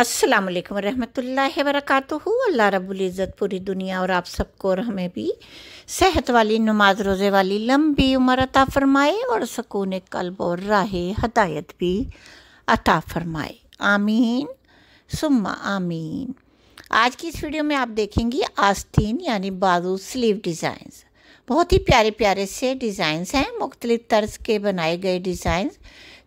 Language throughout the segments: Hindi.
अस्सलाम वालेकुम रहमतुल्लाहि वरकatuहू अल्लाह रब्बुल इज़्ज़त पूरी दुनिया और आप सबको और हमें भी सेहत वाली नमाज रोज़े वाली लंबी उम्र अता फ़रमाए और सकून कल्ब और राह हदायत भी अता फ़रमाए आमीन सुम्मा आमीन आज की इस वीडियो में आप देखेंगी आस्तीन यानी बाजू स्लीव डिज़ाइंस बहुत ही प्यारे प्यारे से डिज़ाइंस हैं मुख्तलिफ़ तर्ज के बनाए गए डिज़ाइंस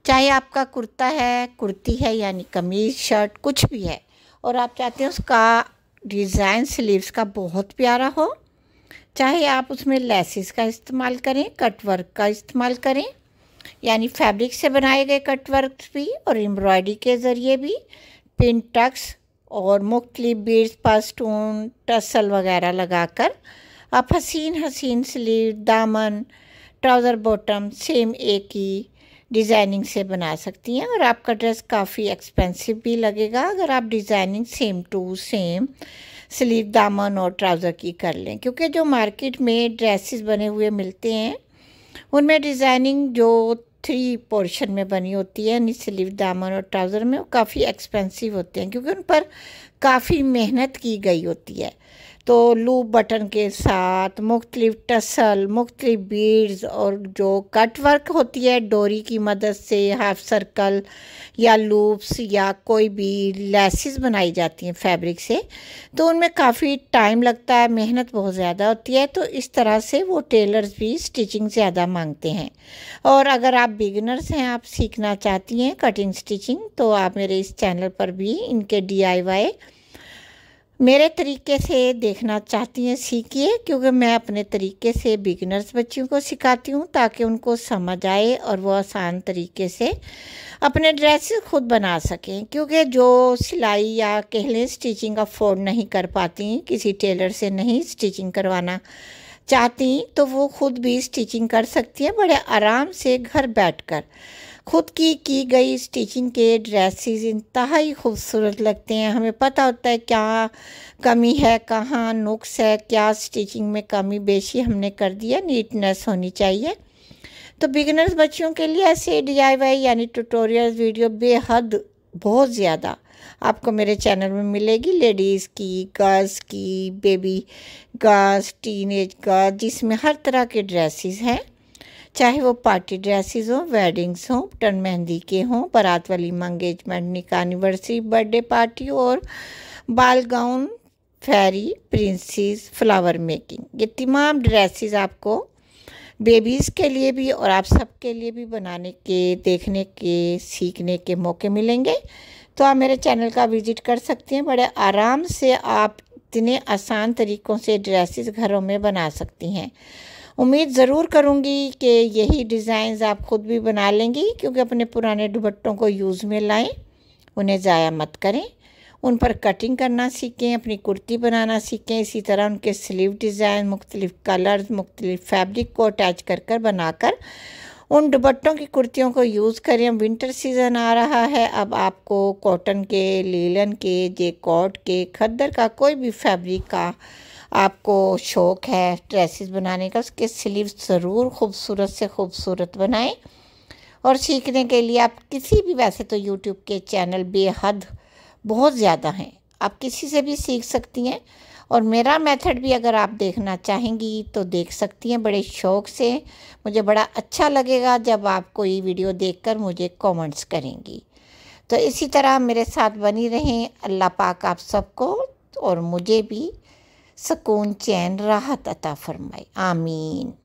चाहे आपका कुर्ता है कुर्ती है यानी कमीज शर्ट कुछ भी है और आप चाहते हैं उसका डिज़ाइन स्लीव्स का बहुत प्यारा हो चाहे आप उसमें लेसिस का इस्तेमाल करें कटवर्क का इस्तेमाल करें यानी फैब्रिक से बनाए गए कटवर्क भी और एम्ब्रॉयडरी के ज़रिए भी पिन टक्स और मुख्तलिफ बीड्स पास्टून टसल वगैरह लगाकर आप हसीन हसीन स्लीव दामन ट्राउज़र बॉटम सेम एक ही डिज़ाइनिंग से बना सकती हैं और आपका ड्रेस काफ़ी एक्सपेंसिव भी लगेगा अगर आप designing same to same sleeve दामन और ट्राउज़र की कर लें क्योंकि जो मार्केट में ड्रेसेस बने हुए मिलते हैं उनमें डिज़ाइनिंग जो थ्री पोर्शन में बनी होती है यानी स्लीव दामन और ट्राउज़र में वो काफ़ी एक्सपेंसिव होते हैं क्योंकि उन पर काफ़ी मेहनत की गई होती है तो लूप बटन के साथ मुख्तलिफ टसल मुख्तलिफ बीड्स और जो कट वर्क होती है डोरी की मदद से हाफ सर्कल या लूप्स या कोई भी लेसिस बनाई जाती हैं फैब्रिक से तो उनमें काफ़ी टाइम लगता है मेहनत बहुत ज़्यादा होती है तो इस तरह से वो टेलर्स भी स्टिचिंग ज़्यादा मांगते हैं और अगर आप बिगनर्स हैं आप सीखना चाहती हैं कटिंग स्टिचिंग तो आप मेरे इस चैनल पर भी इनके डी आई वाई मेरे तरीके से देखना चाहती हैं सीखिए क्योंकि मैं अपने तरीके से बिगनर्स बच्चियों को सिखाती हूँ ताकि उनको समझ आए और वो आसान तरीके से अपने ड्रेस खुद बना सकें क्योंकि जो सिलाई या कहलें स्टिचिंग अफोर्ड नहीं कर पाती किसी टेलर से नहीं स्टिचिंग करवाना चाहती तो वो खुद भी स्टिचिंग कर सकती हैं बड़े आराम से घर बैठकर खुद की की गई स्टिचिंग के ड्रेसेस इंतहाई खूबसूरत लगते हैं हमें पता होता है क्या कमी है कहाँ नुक्स है क्या स्टिचिंग में कमी बेशी हमने कर दिया नीटनेस होनी चाहिए तो बिगनर्स बच्चियों के लिए ऐसे डी यानी ट्यूटोरियल वीडियो बेहद बहुत ज़्यादा आपको मेरे चैनल में मिलेगी लेडीज़ की गर्ल्स की बेबी गर्ल्स टीनेज गर्ल्स जिसमें हर तरह के ड्रेसेस हैं चाहे वो पार्टी ड्रेसेस हों वेडिंग्स हों टन मेहंदी के हों बारात वाली मंगेजमेंट निका एनिवर्सरी बर्थडे पार्टी और ball gown fairy princess flower making ये तमाम ड्रेसेस आपको बेबीज़ के लिए भी और आप सबके लिए भी बनाने के देखने के सीखने के मौके मिलेंगे तो आप मेरे चैनल का विज़िट कर सकते हैं बड़े आराम से आप इतने आसान तरीक़ों से ड्रेसेस घरों में बना सकती हैं उम्मीद ज़रूर करूँगी कि यही डिज़ाइंस आप ख़ुद भी बना लेंगी क्योंकि अपने पुराने दुबट्टों को यूज़ में लाएं उन्हें ज़ाया मत करें उन पर कटिंग करना सीखें अपनी कुर्ती बनाना सीखें इसी तरह उनके स्लीव डिज़ाइन मुख्तलिफ़ कलर्स मुख्तलिफ़ फैब्रिक को अटैच कर कर बनाकर उन दुपट्टों की कुर्तियों को यूज़ करें विंटर सीज़न आ रहा है अब आपको कॉटन के लीलन के जेकॉट के खद्दर का कोई भी फैब्रिक का आपको शौक़ है ड्रेसेस बनाने का उसके स्लीव ज़रूर खूबसूरत से खूबसूरत बनाएं और सीखने के लिए आप किसी भी वैसे तो यूट्यूब के चैनल बेहद बहुत ज़्यादा हैं आप किसी से भी सीख सकती हैं और मेरा मेथड भी अगर आप देखना चाहेंगी तो देख सकती हैं बड़े शौक़ से मुझे बड़ा अच्छा लगेगा जब आप कोई वीडियो देखकर मुझे कमेंट्स करेंगी तो इसी तरह मेरे साथ बनी रहें अल्लाह पाक आप सबको और मुझे भी सुकून चैन राहत अता फरमाए आमीन